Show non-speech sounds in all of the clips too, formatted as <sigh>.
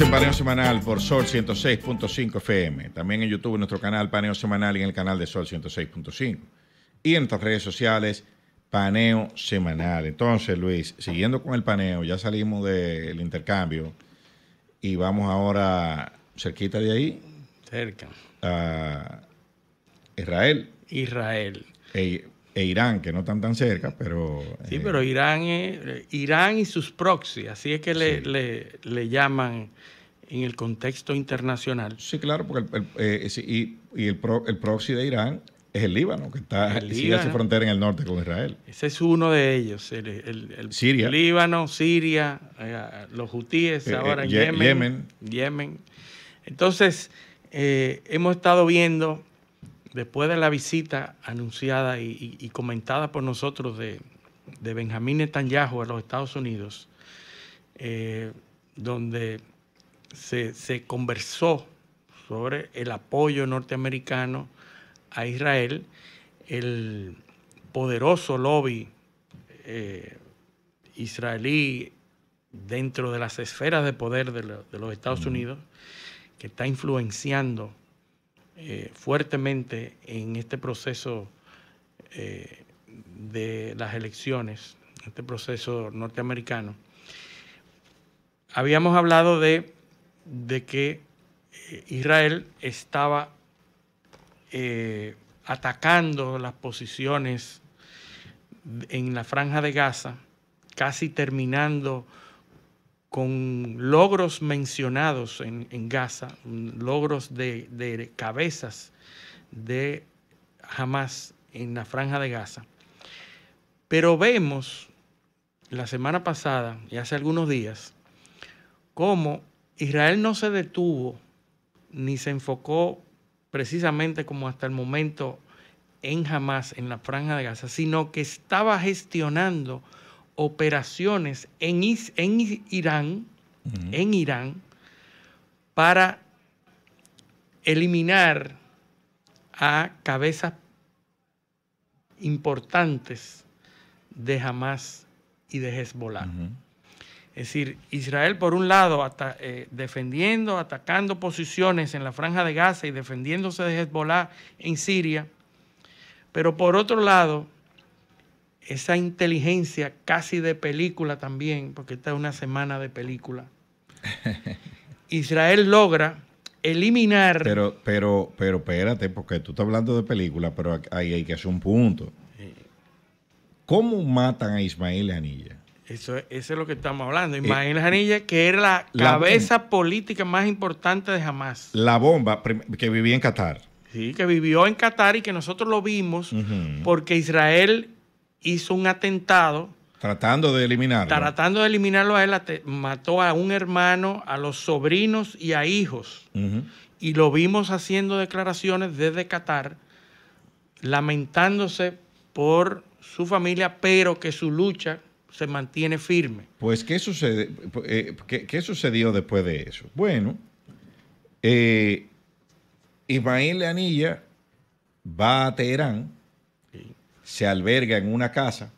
en Paneo Semanal por Sol 106.5 FM. También en YouTube, en nuestro canal Paneo Semanal y en el canal de Sol 106.5. Y en nuestras redes sociales, Paneo Semanal. Entonces, Luis, siguiendo con el paneo, ya salimos del intercambio y vamos ahora cerquita de ahí. Cerca. A Israel. Israel e Irán, que no están tan cerca, pero... Sí, eh, pero Irán, Irán y sus proxies, así es que le, le, le, llaman en el contexto internacional. Sí, claro, porque el, eh, y, el, el proxy de Irán es el Líbano, que está su frontera en el norte con Israel. Ese es uno de ellos, el, el, el Líbano, Siria, eh, los hutíes, ahora Yemen, Yemen, Yemen. Entonces, hemos estado viendo después de la visita anunciada y, comentada por nosotros de, Benjamín Netanyahu a los Estados Unidos, eh, donde se, conversó sobre el apoyo norteamericano a Israel, el poderoso lobby eh, israelí dentro de las esferas de poder de los Estados Unidos, que está influenciando eh, fuertemente en este proceso eh, de las elecciones, este proceso norteamericano, habíamos hablado de, que eh, Israel estaba atacando las posiciones en la franja de Gaza, casi terminando con logros mencionados en, Gaza, logros de, de, cabezas de Hamas en la franja de Gaza. Pero vemos la semana pasada y hace algunos días cómo Israel no se detuvo ni se enfocó precisamente como hasta el momento en Hamas, en la franja de Gaza, sino que estaba gestionando operaciones en, Irán, en Irán, para eliminar a cabezas importantes de Hamas y de Hezbollah. Es decir, Israel por un lado está eh, defendiendo, atacando posiciones en la franja de Gaza y defendiéndose de Hezbollah en Siria, pero por otro lado esa inteligencia casi de película también, porque esta es una semana de película, <laughs> Israel logra eliminar... Pero, pero, pero espérate, porque tú estás hablando de película, pero ahí hay que hacer un punto. ¿Cómo matan a Ismael Anilla? Eso, es lo que estamos hablando. Eh, Ismael Anilla, anilla que era la, cabeza política más importante de jamás. La bomba que vivía en Qatar. Sí, que vivió en Qatar y que nosotros lo vimos porque Israel hizo un atentado. Tratando de eliminarlo. Tratando de eliminarlo a él, mató a un hermano, a los sobrinos y a hijos. Y lo vimos haciendo declaraciones desde Qatar, lamentándose por su familia, pero que su lucha se mantiene firme. Pues, ¿qué, sucede? Eh, ¿qué, sucedió después de eso? Bueno, eh, Ismael Anilla va a Teherán se alberga en una casa.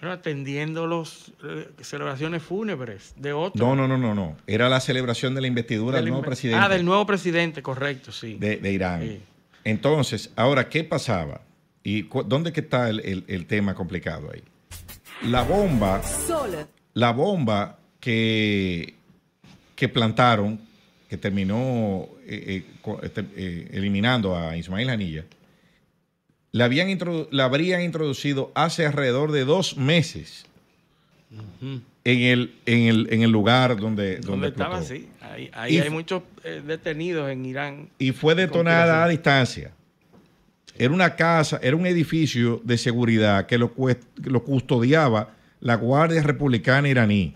pero atendiendo las eh, celebraciones fúnebres de otro. No, no, no, no, no. Era la celebración de la investidura del, nuevo presidente. Ah, del nuevo presidente, correcto, sí. De, Irán. Entonces, ahora, ¿qué pasaba? ¿Y dónde que está el, tema complicado ahí? La bomba. La bomba que, que plantaron, que terminó eh, eh, este, eliminando a Ismael Anilla la, habían la habrían introducido hace alrededor de dos meses en, el, en, el, lugar donde, donde, estaba, sí. Ahí, hay muchos eh, detenidos en Irán. Y fue detonada a distancia. Era una casa, era un edificio de seguridad que lo, lo custodiaba la Guardia Republicana iraní.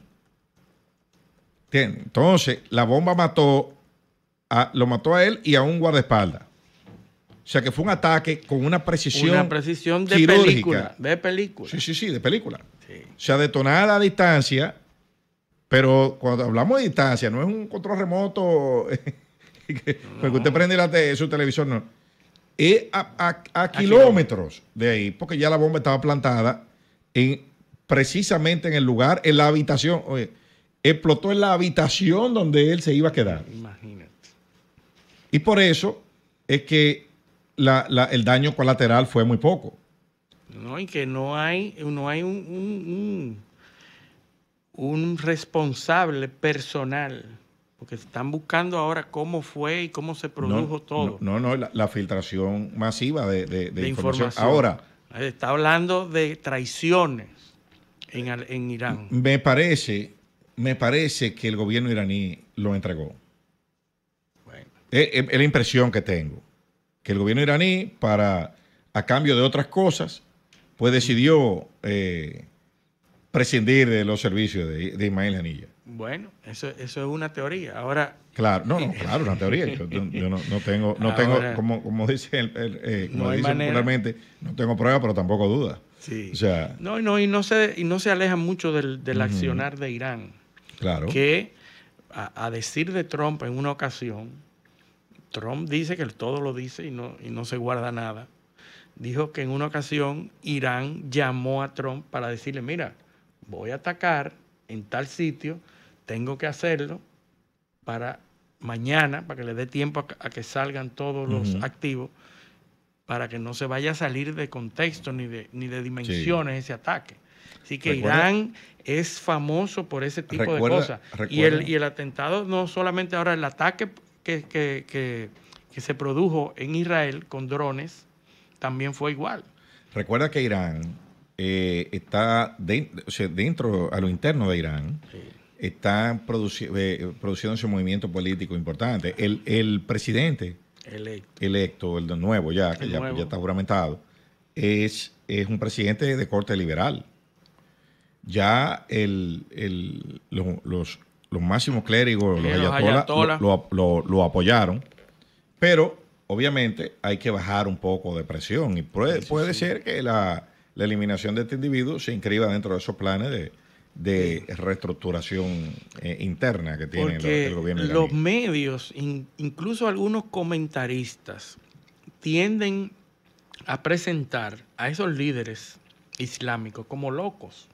Entonces, la bomba mató a, lo mató a él y a un guardaespaldas. O sea que fue un ataque con una precisión. Una precisión de película. De película. Sí, sí, sí, de película. O sea, detonada a distancia, pero cuando hablamos de distancia, no es un control remoto. <laughs> Porque usted prende su televisor, no. Es a, kilómetros de ahí, porque ya la bomba estaba plantada precisamente en el lugar, en la habitación. explotó en la habitación donde él se iba a quedar. Imagínate. Y por eso es que el daño colateral fue muy poco. No, y que no hay, no hay un, un, responsable personal porque están buscando ahora cómo fue y cómo se produjo todo. No, no, la, filtración masiva de, información. Ahora. Está hablando de traiciones en, en, Irán. Me parece, me parece que el gobierno iraní lo entregó. es la impresión que tengo que el gobierno iraní, para, a cambio de otras cosas, pues decidió eh, prescindir de los servicios de, de Ismael Janilla. Bueno, eso, es una teoría. Ahora. Claro, no, no, <laughs> claro, una teoría. Yo, no, tengo, no tengo como, dice, el, eh, como no popularmente, no tengo pruebas, pero tampoco dudas. Sí. O no, y no se, y no se aleja mucho del, accionar de Irán. Claro. Que, a, decir de Trump en una ocasión, Trump dice que todo lo dice y no, y no se guarda nada. Dijo que en una ocasión Irán llamó a Trump para decirle, mira, voy a atacar en tal sitio, tengo que hacerlo para mañana, para que le dé tiempo a, que salgan todos los activos, para que no se vaya a salir de contexto ni de, ni de dimensiones ese ataque. Así que Irán es famoso por ese tipo de cosas. Y y el, atentado no solamente ahora el ataque que, se produjo en Israel con drones también fue igual. Recuerda que Irán eh, está dentro, a lo interno de Irán, está produciendo eh, un movimiento político importante. El, presidente electo. el nuevo ya, que ya, está juramentado, es, es un presidente de corte liberal. Ya el, los los máximos clérigos, los, lo, apoyaron, pero obviamente hay que bajar un poco de presión y puede, ser que la, eliminación de este individuo se inscriba dentro de esos planes de, reestructuración eh, interna que tiene el, gobierno. Los medios, incluso algunos comentaristas, tienden a presentar a esos líderes islámicos como locos.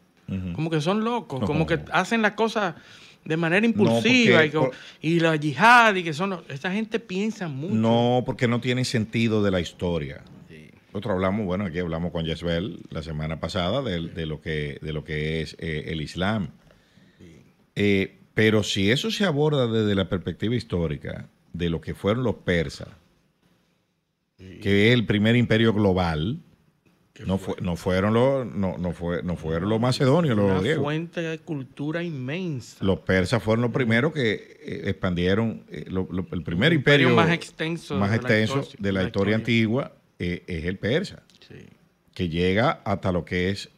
Como que son locos, como que hacen las cosas de manera impulsiva y, la yihad que son... Esta gente piensa mucho. No, porque no tiene sentido de la historia. Nosotros hablamos, bueno, aquí hablamos con Yesbel la semana pasada de, lo, que, de lo que es eh, el Islam. Eh, pero si eso se aborda desde la perspectiva histórica de lo que fueron los persas, que es el primer imperio global, no, fue, no, fueron los, no, no, fue, no fueron los macedonios, los Una fuente de cultura inmensa. Los persas fueron los primeros que eh, expandieron eh, el primer imperio, más extenso, de, la historia, antigua eh, es el persa. Que llega hasta lo que es.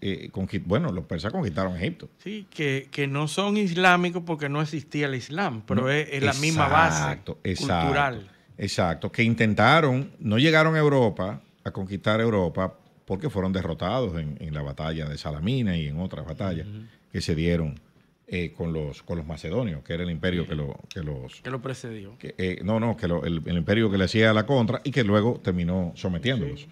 bueno, los persas conquistaron Egipto. Sí, que, no son islámicos porque no existía el Islam, pero es, la misma base exacto, cultural. Exacto, que intentaron, no llegaron a Europa, a conquistar Europa, porque fueron derrotados en, la batalla de Salamina y en otras batallas que se dieron eh, con, los, con los macedonios, que era el imperio que, lo, que los... Que lo precedió. Eh, no, no, que el, imperio que le hacía la contra y que luego terminó sometiéndolos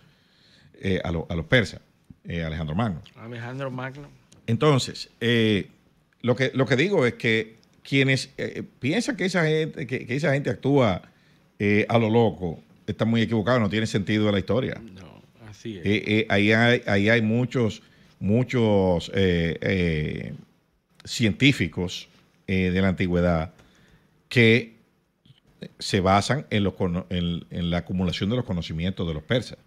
eh, a, los persas, Alejandro Magno. Alejandro Magno. Entonces, lo, que, lo que digo es que quienes piensan que esa gente, que, esa gente actúa a lo loco, está muy equivocado, no tiene sentido de la historia. No. Eh, eh, ahí, hay, muchos, muchos eh, científicos de la antigüedad que se basan en, la acumulación de los conocimientos de los persas.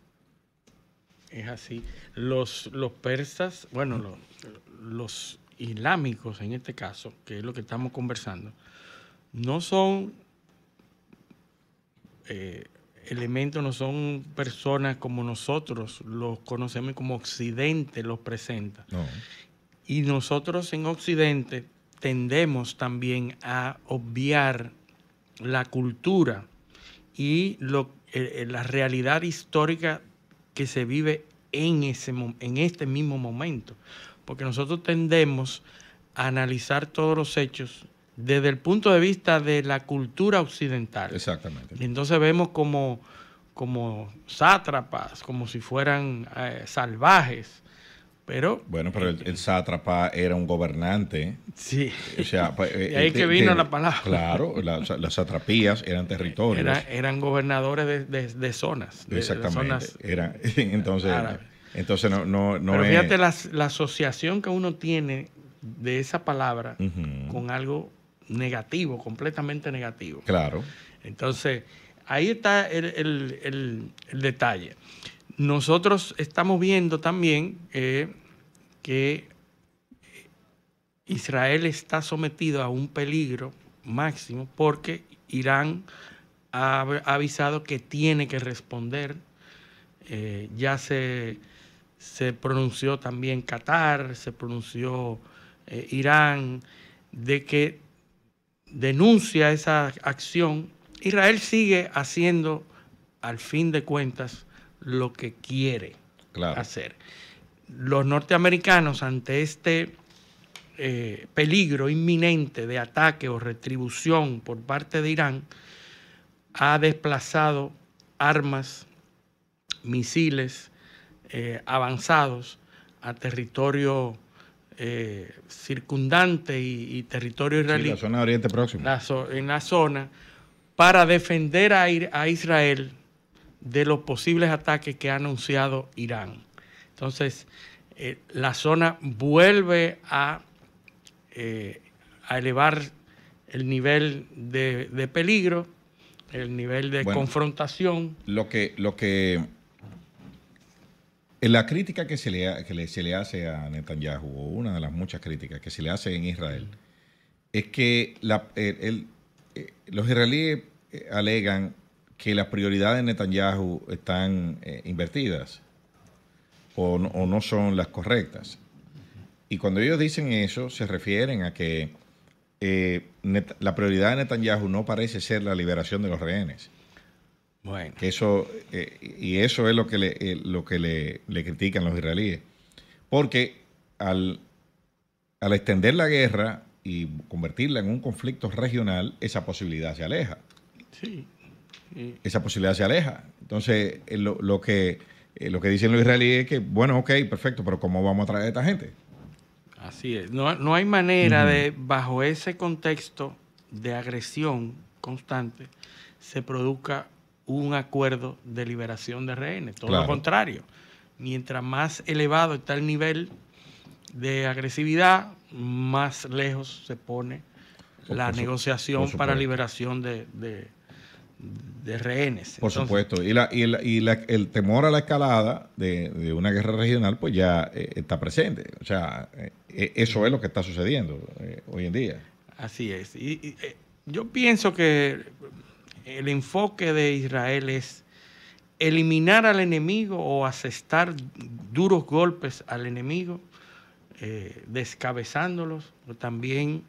Es así. Los, persas, bueno, los, islámicos en este caso, que es lo que estamos conversando, no son elementos, no son personas como nosotros, los conocemos como Occidente los presenta. Y nosotros en Occidente tendemos también a obviar la cultura y lo, eh, eh, la realidad histórica que se vive en, ese, en este mismo momento. Porque nosotros tendemos a analizar todos los hechos desde el punto de vista de la cultura occidental. Exactamente. Y entonces vemos como, como sátrapas, como si fueran eh, salvajes. Pero, bueno, pero el, sátrapa era un gobernante. Sí. O sea, y <laughs> pues, eh, ahí eh, que vino la palabra. Claro, las satrapías eran territorios. eran gobernadores de, zonas. Exactamente. Zonas era, <laughs> entonces, entonces no, no, no fíjate la, la, asociación que uno tiene de esa palabra con algo negativo, completamente negativo. Claro. Entonces, ahí está el, detalle. Nosotros estamos viendo también eh, que Israel está sometido a un peligro máximo porque Irán ha avisado que tiene que responder. Eh, ya se, se, pronunció también Qatar, se pronunció eh, Irán, de que denuncia esa acción, Israel sigue haciendo, al fin de cuentas, lo que quiere hacer. Los norteamericanos, ante este eh, peligro inminente de ataque o retribución por parte de Irán, ha desplazado armas, misiles eh, avanzados a territorio eh, circundante y, territorio israelí. Oriente Próximo. en la zona, para defender a, a, Israel de los posibles ataques que ha anunciado Irán. Entonces, eh, la zona vuelve eh, a, elevar el nivel de, peligro, el nivel de confrontación. Lo que, lo que eh, la crítica que se le, hace a Netanyahu, o una de las muchas críticas que se le hace en Israel, es que eh, los israelíes eh, alegan que las prioridades de Netanyahu están invertidas o no, son las correctas. Y cuando ellos dicen eso, se refieren a que la prioridad de Netanyahu no parece ser la liberación de los rehenes eso, eh, y eso es lo que, le, eh, lo que le, critican los israelíes. Porque al, al extender la guerra y convertirla en un conflicto regional, esa posibilidad se aleja. Sí. Esa posibilidad se aleja. Entonces, eh, lo, lo, que, lo que dicen los israelíes es que, bueno, ok, perfecto, pero ¿cómo vamos a traer a esta gente? Así es. No, no hay manera de, bajo ese contexto de agresión constante, se produzca un acuerdo de liberación de rehenes. Todo lo contrario. Mientras más elevado está el nivel de agresividad, más lejos se pone la negociación para liberación de, de, rehenes. Por supuesto, y, la, y, y la, el temor a la escalada de, una guerra regional pues ya eh, está presente. O sea, eh, eh, eso es lo que está sucediendo hoy en día. Así es. y yo pienso que el enfoque de Israel es eliminar al enemigo o asestar duros golpes al enemigo, eh, descabezándolos. Pero también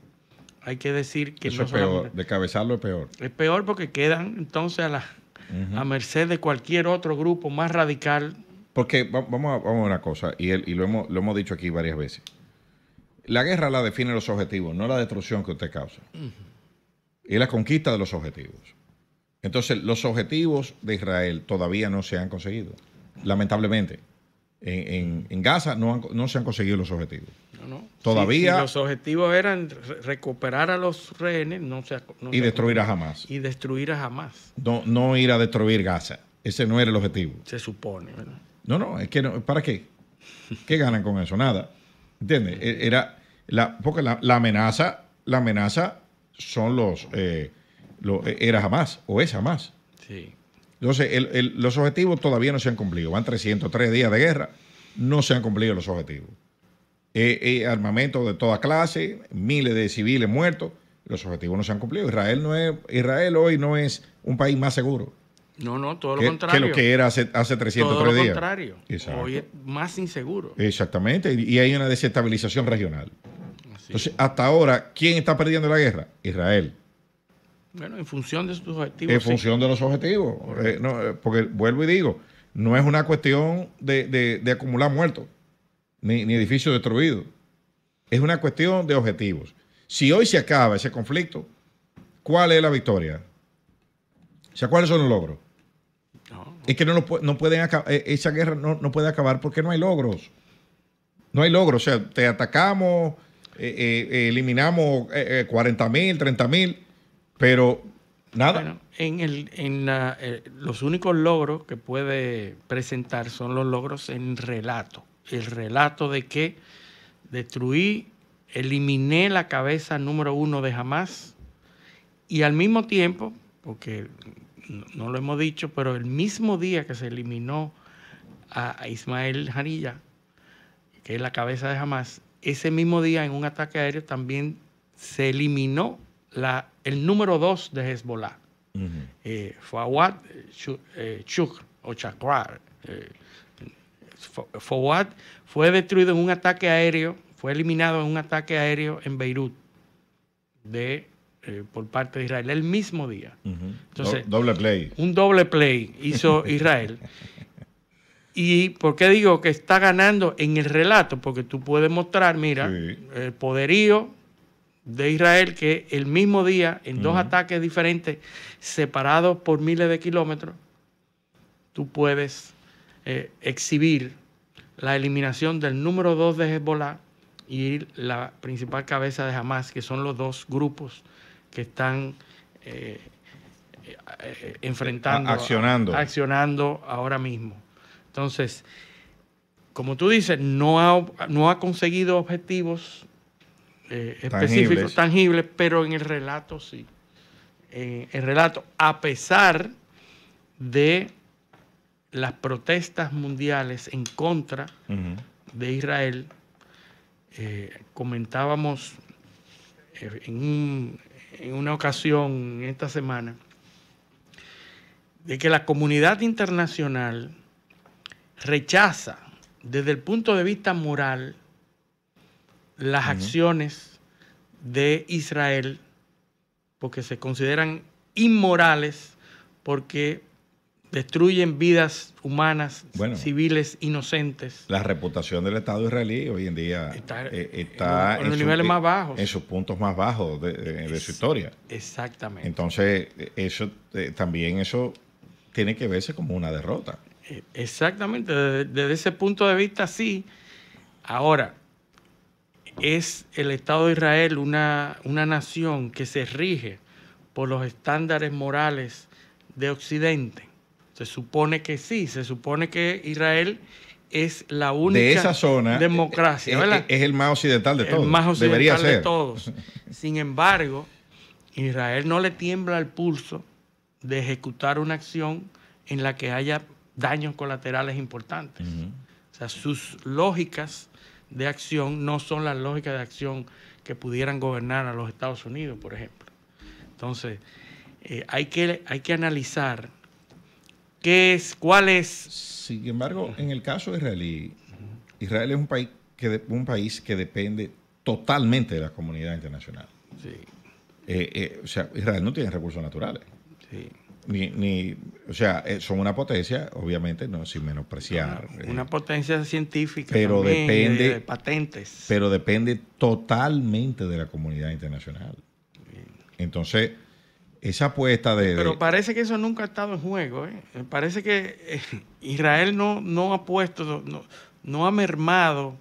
hay que decir que... Eso es peor, descabezarlo es peor. Es peor porque quedan entonces a, la, merced de cualquier otro grupo más radical. Porque vamos a, una cosa, y, lo, hemos, lo hemos dicho aquí varias veces. La guerra la define los objetivos, no la destrucción que usted causa. Y la conquista de los objetivos. Entonces, los objetivos de Israel todavía no se han conseguido, lamentablemente. En, Gaza no, se han conseguido los objetivos. No, no. Todavía. los objetivos eran recuperar a los rehenes, no se, y destruir a Hamas. Y destruir a jamás. No, no ir a destruir Gaza. Ese no era el objetivo. Se supone, No, no, es que ¿para qué? ¿Qué ganan con eso? Nada. ¿Entiendes? E, era la, porque la, amenaza, la amenaza son los eh, era jamás o es jamás. Sí. Entonces, los objetivos todavía no se han cumplido. Van 303 días de guerra, no se han cumplido los objetivos. Eh, eh, armamento de toda clase, miles de civiles muertos, los objetivos no se han cumplido. Israel, no es, Israel hoy no es un país más seguro. No, no, todo lo contrario. Que lo que era hace, 303 días. Todo lo contrario. Hoy es más inseguro. Exactamente, y, hay una desestabilización regional. Entonces, hasta ahora, ¿quién está perdiendo la guerra? Israel. Bueno, en función de sus objetivos. En función de los objetivos. Eh, eh, porque vuelvo y digo, no es una cuestión de, acumular muertos, ni, edificios destruidos. Es una cuestión de objetivos. Si hoy se acaba ese conflicto, ¿cuál es la victoria? O sea, ¿cuáles son los logros? Es que no, no pueden eh, esa guerra no, puede acabar porque no hay logros. No hay logros. O sea, te atacamos, eliminamos 40 mil, 30 mil pero nada. Bueno, en, eh, los únicos logros que puede presentar son los logros en relato. El relato de que destruí, eliminé la cabeza número uno de Hamas y al mismo tiempo, porque no lo hemos dicho, pero el mismo día que se eliminó a Ismael Jarilla, que es la cabeza de Hamas, ese mismo día en un ataque aéreo también se eliminó la el número dos de Hezbollah. Eh, eh, o Chakrar. Eh, fue destruido en un ataque aéreo, fue eliminado en un ataque aéreo en Beirut de, por parte de Israel el mismo día. Entonces, doble play. Un doble play hizo <laughs> Israel. ¿Y por qué digo que está ganando en el relato? Porque tú puedes mostrar, mira, el poderío de Israel que el mismo día, en dos ataques diferentes, separados por miles de kilómetros, tú puedes eh, exhibir la eliminación del número dos de Hezbollah y la principal cabeza de Hamas, que son los dos grupos que están eh, eh, enfrentando, accionando. accionando ahora mismo. Entonces, como tú dices, no no ha conseguido objetivos específicos, eh, tangibles. pero en el relato sí. el relato, a pesar de las protestas mundiales en contra de Israel, eh, comentábamos eh, en, en una ocasión, esta semana, de que la comunidad internacional rechaza desde el punto de vista moral las acciones de Israel porque se consideran inmorales, porque destruyen vidas humanas, civiles, inocentes. La reputación del Estado israelí hoy en día está, eh, en, los niveles eh, más bajos. En sus puntos más bajos de, su historia. Exactamente. Entonces, eso eh, también eso tiene que verse como una derrota. Exactamente, desde ese punto de vista sí. Ahora, es el Estado de Israel una, nación que se rige por los estándares morales de Occidente. Se supone que sí, se supone que Israel es la única de esa zona, eh, democracia. Eh, es, el más occidental de todos. El más occidental Debería de todos. <laughs> Sin embargo, Israel no le tiembla el pulso de ejecutar una acción en la que haya daños colaterales importantes. O sea, sus lógicas de acción no son las lógicas de acción que pudieran gobernar a los Estados Unidos, por ejemplo. Entonces, eh, hay, que, hay que analizar qué es, cuál es... Sin embargo, en el caso de Israel, Israel es un país que, un país que depende totalmente de la comunidad internacional. Sí. Eh, eh, o sea, Israel no tiene recursos naturales. Sí. Ni, ni, o sea, eh, son una potencia, obviamente, no sin menospreciar. Eh, una, potencia científica, pero depende de patentes. Pero depende totalmente de la comunidad internacional. Entonces, esa apuesta de... Pero parece que eso nunca ha estado en juego. ¿eh? Parece que eh, Israel no, no ha puesto, no, no ha mermado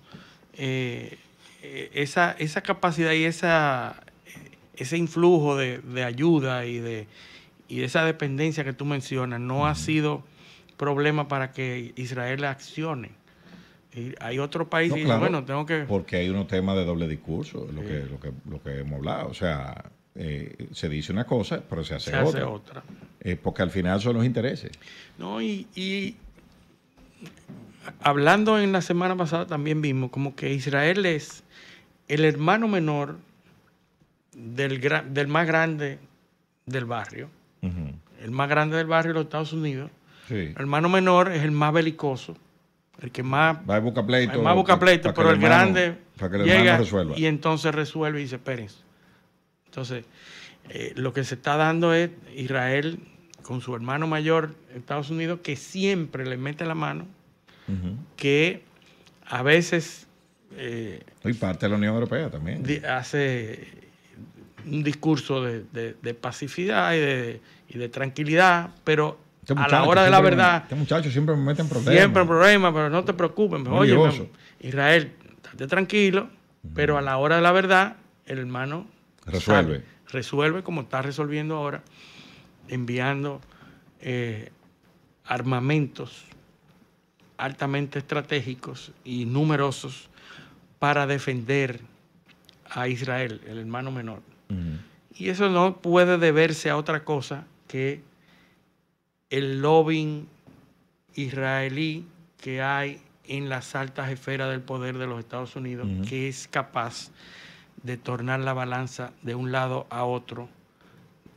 esa, esa capacidad y esa, ese influjo de ayuda y de y esa dependencia que tú mencionas no ha sido problema para que Israel accione. hay otro país y bueno, tengo que... Porque hay unos temas de doble discurso, lo, que, lo, que, hemos hablado. O sea, eh, se dice una cosa, pero se hace se otra. Hace eh, porque al final son los intereses. No, y, hablando en la semana pasada también vimos como que Israel es el hermano menor del, del más grande del barrio el más grande del barrio de los Estados Unidos. El hermano menor es el más belicoso, el que más... Va a pleito. más busca pleito, pero el, grande llega y entonces resuelve y dice, espérense. Entonces, eh, lo que se está dando es Israel con su hermano mayor, Estados Unidos, que siempre le mete la mano, que a veces... Eh, y parte de la Unión Europea también. Hace un discurso de, de, pacificidad y de, tranquilidad, pero este a la hora de la verdad... Este muchacho siempre me meten problemas. Siempre en problemas, pero no te preocupes. oye, Israel, estate tranquilo, pero a la hora de la verdad, el hermano... Resuelve. resuelve como está resolviendo ahora, enviando eh, armamentos altamente estratégicos y numerosos para defender a Israel, el hermano menor. Y eso no puede deberse a otra cosa que el lobbying israelí que hay en las altas esferas del poder de los Estados Unidos, que es capaz de tornar la balanza de un lado a otro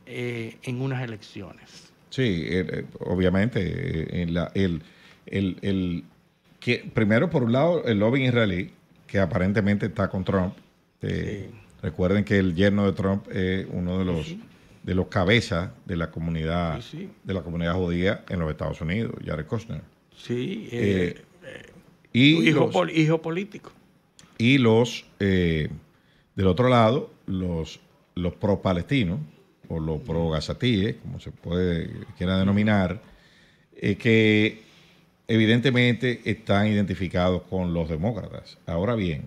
eh, en unas elecciones. Sí, eh, eh, obviamente, el, el, que primero, por un lado, el lobbying israelí, que aparentemente está con Trump, sí. Recuerden que el yerno de Trump es uno de los de los cabezas de la comunidad de la comunidad judía en los Estados Unidos, Jared Kushner. Sí, eh, eh, y hijo, los, hijo, político. Y los eh, del otro lado, los, los pro palestinos o los pro gazatíes, como se puede quiera denominar, que evidentemente están identificados con los demócratas. Ahora bien,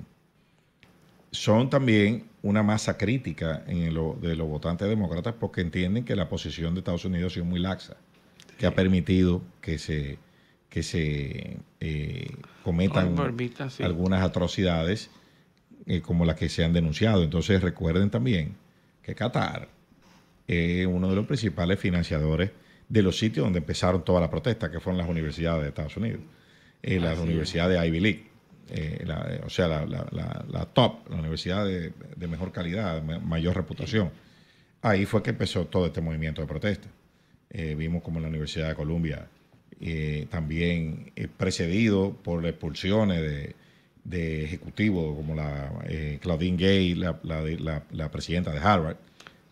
son también una masa crítica en de los votantes demócratas porque entienden que la posición de Estados Unidos ha sido muy laxa, que ha permitido que se, eh, cometan algunas atrocidades eh, como las que se han denunciado. Entonces recuerden también que Qatar es uno de los principales financiadores de los sitios donde empezaron todas las protestas, que fueron las universidades de Estados Unidos, eh, las universidades de Ivy League. Eh, la, eh, o sea, la, top, la universidad de, mejor calidad, mayor reputación. Ahí fue que empezó todo este movimiento de protesta. Eh, vimos como la Universidad de Columbia, también precedido por las expulsiones de, ejecutivos como la Claudine Gay, la, presidenta de Harvard,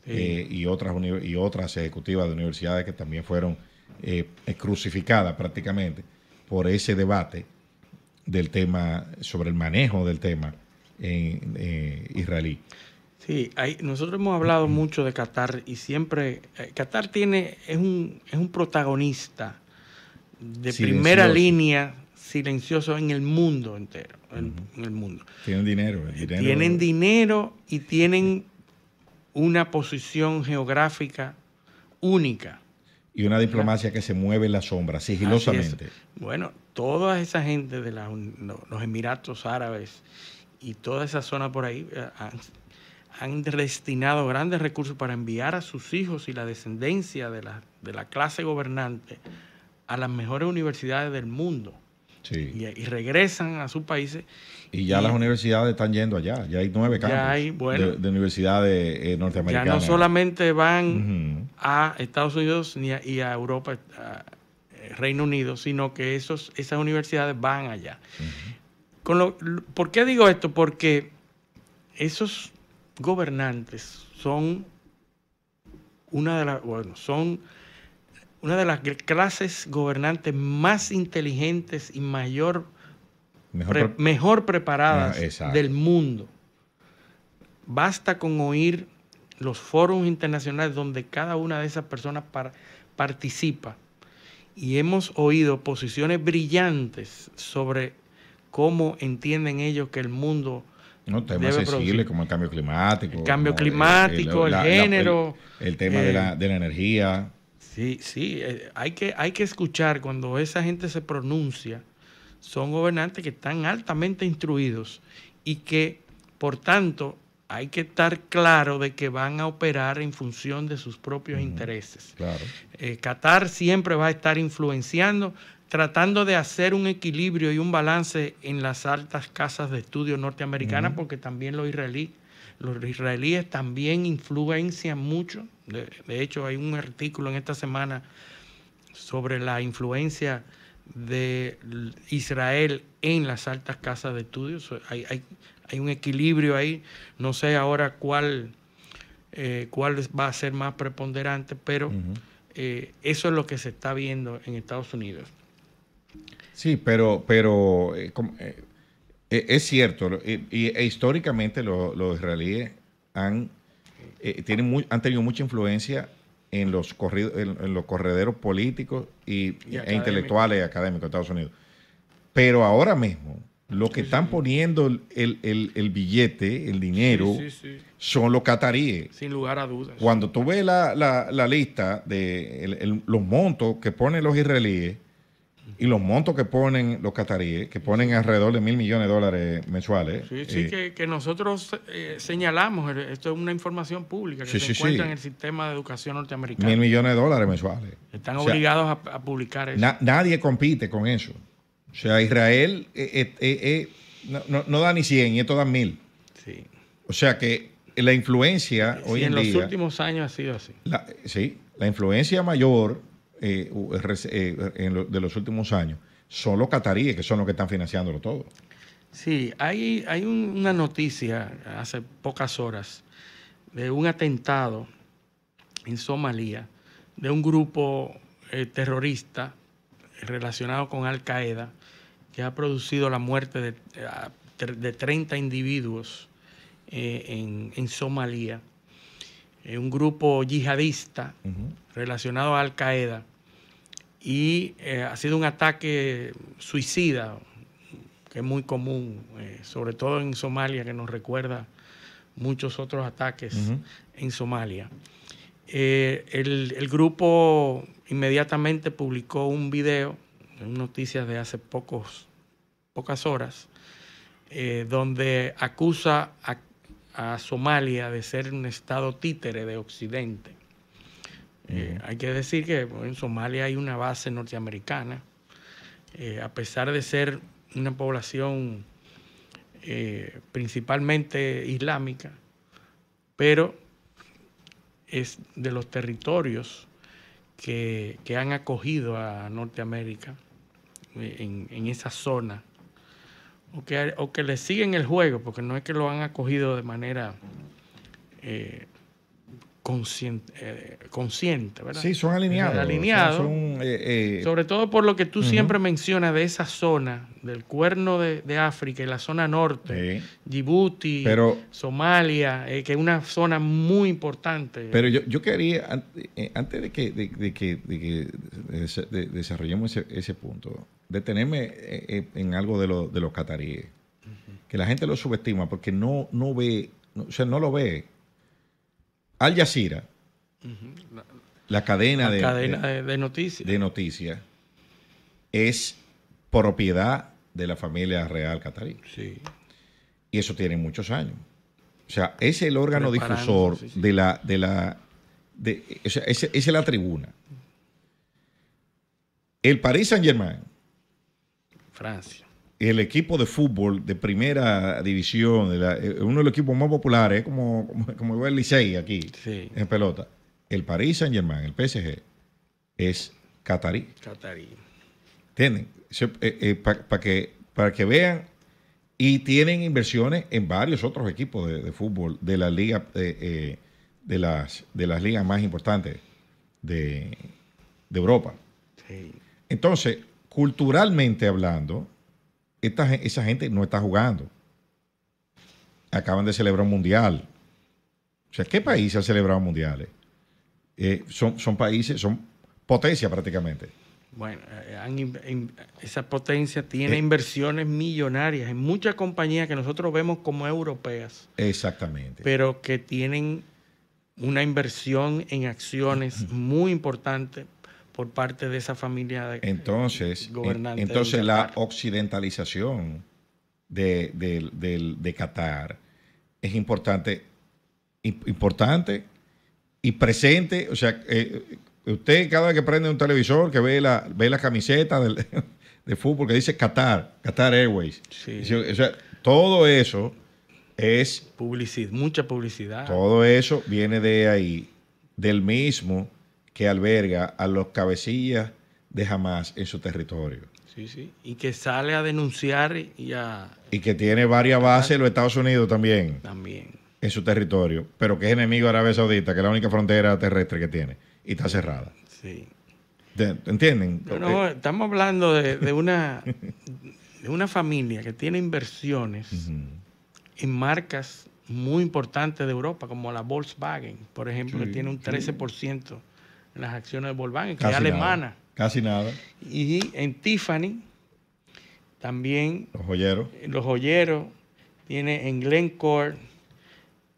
y, otras y otras ejecutivas de universidades que también fueron crucificadas prácticamente por ese debate del tema, sobre el manejo del tema en, eh, israelí. Sí, nosotros hemos hablado mucho de Qatar y siempre eh, Qatar tiene es un, es un protagonista de primera línea silencioso en el mundo entero, en, el mundo. Tienen dinero, Tienen dinero y tienen una posición geográfica única. Y una diplomacia que se mueve en la sombra, sigilosamente. Bueno, toda esa gente de los Emiratos Árabes y toda esa zona por ahí eh, han, destinado grandes recursos para enviar a sus hijos y la descendencia de la, de la clase gobernante a las mejores universidades del mundo. Y, regresan a sus países. Y ya las universidades están yendo allá, ya hay nueve campos de, universidades eh, norteamericanas. Ya no solamente van a Estados Unidos ni y a Europa, Reino Unido, sino que esos, esas universidades van allá. ¿Por qué digo esto? Porque esos gobernantes son una de las, bueno, son una de las clases gobernantes más inteligentes y mayor, mejor, preparadas ah, del mundo. Basta con oír los foros internacionales donde cada una de esas personas participa y hemos oído posiciones brillantes sobre cómo entienden ellos que el mundo no, temas sensibles como el cambio climático. El cambio climático, el, género. El, tema eh, de, la, energía. Sí, sí, eh, hay, que, hay que escuchar cuando esa gente se pronuncia. Son gobernantes que están altamente instruidos y que, por tanto, hay que estar claro de que van a operar en función de sus propios intereses. Eh, Qatar siempre va a estar influenciando, tratando de hacer un equilibrio y un balance en las altas casas de estudio norteamericanas, porque también los israelíes, también influencian mucho. De, hecho, hay un artículo en esta semana sobre la influencia de Israel en las altas casas de estudio. hay, hay un equilibrio ahí. No sé ahora cuál, eh, cuál va a ser más preponderante, pero eh, eso es lo que se está viendo en Estados Unidos. Sí, pero, pero eh, e, es cierto, y, e históricamente los, israelíes han, tienen muy, han tenido mucha influencia en los, corridos en, los correderos políticos y, e intelectuales académicos de Estados Unidos. Pero ahora mismo, los que están poniendo el, billete, el dinero, son los cataríes. Sin lugar a dudas. Cuando tú ves la, lista de los montos que ponen los israelíes y los montos que ponen los cataríes, que ponen alrededor de mil millones de dólares mensuales. Sí, sí, eh, que, nosotros eh, señalamos, esto es una información pública que se encuentra en el sistema de educación norteamericano. Mil millones de dólares mensuales. Están obligados a, publicar eso. nadie compite con eso. O sea, Israel eh, eh, eh, no, da ni 100 y esto da 1000. Sí. O sea que la influencia hoy en, día... en los últimos años ha sido así. sí, la influencia mayor de los últimos años son los cataríes, que son los que están financiándolo todo. Sí, hay, hay una noticia hace pocas horas de un atentado en Somalia de un grupo terrorista relacionado con Al Qaeda ha producido la muerte de, 30 eh, individuos eh, en, Somalia, eh, un grupo yihadista relacionado a Al Qaeda, y ha sido un ataque suicida, que es muy común, sobre todo en Somalia, que nos recuerda muchos otros ataques en Somalia. El, grupo inmediatamente publicó un video en noticias de hace pocos pocas horas, eh, donde acusa a, Somalia de ser un estado títere de Occidente. Eh, hay que decir que en Somalia hay una base norteamericana, eh, a pesar de ser una población principalmente islámica, pero es de los territorios que, han acogido a Norteamérica en esa zona o que, le siguen el juego, porque no es que lo han acogido de manera eh, eh, consciente, ¿verdad? Sí, son alineados. Eh, sobre todo por lo que tú siempre mencionas de esa zona, del cuerno de, África y la zona norte, Djibouti, Somalia, que es una zona muy importante. Pero yo, yo quería, antes de que, de, que, que desarrollemos ese punto, detenerme eh, eh, en algo de, los cataríes. Que la gente lo subestima porque no, no ve, o sea, no lo ve. Al Jazeera, la, cadena, de, de, noticias. de noticias, es propiedad de la familia real catarí. Sí. Y eso tiene muchos años. O sea, es el órgano difusor de la... De la es, la tribuna. El París Saint-Germain Francia. El equipo de fútbol de primera división, eh, uno de los equipos más populares, como, como, el Licey aquí, en pelota. El Paris Saint-Germain, el PSG, es catarí. ¿Entienden? Eh, eh, Para que, que vean y tienen inversiones en varios otros equipos de, fútbol de la liga de, las de las ligas más importantes de, Europa. Entonces, culturalmente hablando, esa gente no está jugando. Acaban de celebrar un mundial. O sea, ¿qué país ha celebrado mundiales? Eh, son, países, son potencias prácticamente. Bueno, eh, esa potencia tiene eh. inversiones millonarias en muchas compañías que nosotros vemos como europeas. Exactamente. Pero que tienen una inversión en acciones <clears throat> muy importante por parte de esa familia entonces, entonces la occidentalización de, Qatar es importante, importante y presente. O sea, eh, usted cada vez que prende un televisor, que ve la, ve la camiseta <laughs> de fútbol que dice Qatar, Qatar Airways. todo eso es... Publicidad, mucha publicidad. Todo eso viene de ahí, del mismo que alberga a los cabecillas de Hamas en su territorio. Sí, sí. Y que sale a denunciar y a... Y que tiene varias bases en los Estados Unidos también. También. En su territorio, pero que es enemigo de Arabia Saudita, que es la única frontera terrestre que tiene. Y está cerrada. Sí. ¿Entienden? No, eh, estamos hablando de, una, una familia que tiene inversiones en marcas muy importantes de Europa, como la Volkswagen, por ejemplo, que tiene un 13% las acciones de Volván, que es alemana. casi nada. Y en Tiffany también. Los joyeros. Eh, los joyeros. Tiene en Glencore.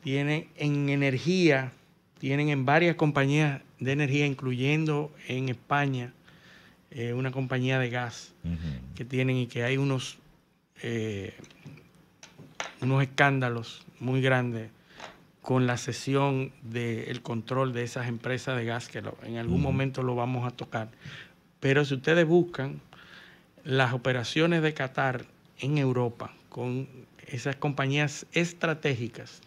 Tiene en energía. Tienen en varias compañías de energía, incluyendo en España, eh, una compañía de gas que tienen y que hay unos, eh, unos escándalos muy grandes con la sesión del control de esas empresas de gas, que en algún momento lo vamos a tocar. Pero si ustedes buscan las operaciones de Qatar en Europa con esas compañías estratégicas,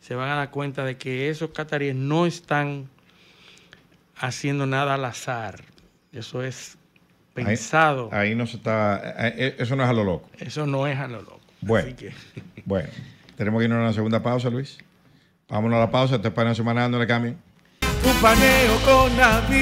se van a dar cuenta de que esos qataríes no están haciendo nada al azar. Eso es pensado. Ahí, no se está, eh, eh, eso no es a lo loco. Eso no es a lo loco. Bueno, bueno tenemos que irnos a una segunda pausa, Luis. Vámonos a la pausa, este es paneo semana no le cambien. Un paneo con